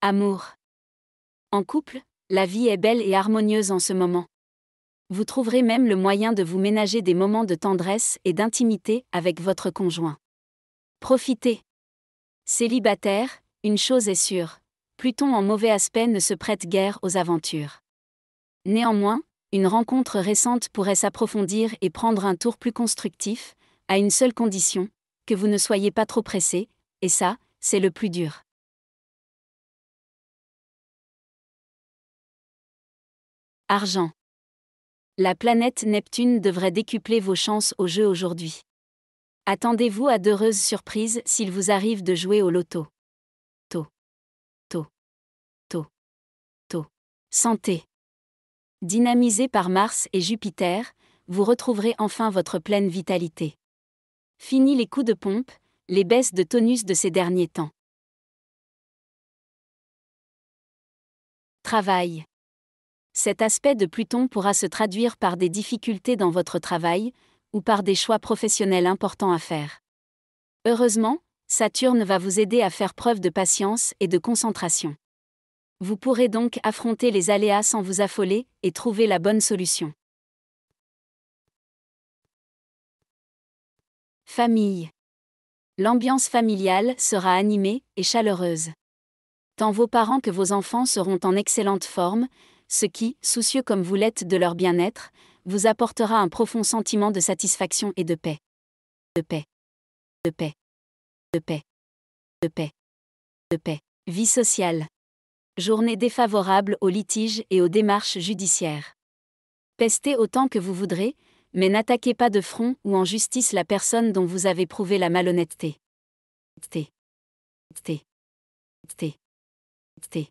Amour. En couple, la vie est belle et harmonieuse en ce moment. Vous trouverez même le moyen de vous ménager des moments de tendresse et d'intimité avec votre conjoint. Profitez. Célibataire, une chose est sûre, Pluton en mauvais aspect ne se prête guère aux aventures. Néanmoins, une rencontre récente pourrait s'approfondir et prendre un tour plus constructif, à une seule condition, que vous ne soyez pas trop pressé, et ça, c'est le plus dur. Argent. La planète Neptune devrait décupler vos chances au jeu aujourd'hui. Attendez-vous à d'heureuses surprises s'il vous arrive de jouer au loto. Tôt. Tôt. Tôt. Tôt. Santé. Dynamisé par Mars et Jupiter, vous retrouverez enfin votre pleine vitalité. Fini les coups de pompe, les baisses de tonus de ces derniers temps. Travail cet aspect de Pluton pourra se traduire par des difficultés dans votre travail, ou par des choix professionnels importants à faire. Heureusement, Saturne va vous aider à faire preuve de patience et de concentration. Vous pourrez donc affronter les aléas sans vous affoler et trouver la bonne solution. Famille. L'ambiance familiale sera animée et chaleureuse. Tant vos parents que vos enfants seront en excellente forme, ce qui, soucieux comme vous l'êtes de leur bien-être, vous apportera un profond sentiment de satisfaction et de paix. De paix. De paix. De paix. De paix. De paix. Vie sociale. Journée défavorable aux litiges et aux démarches judiciaires. Pestez autant que vous voudrez, mais n'attaquez pas de front ou en justice la personne dont vous avez prouvé la malhonnêteté. T. T. T.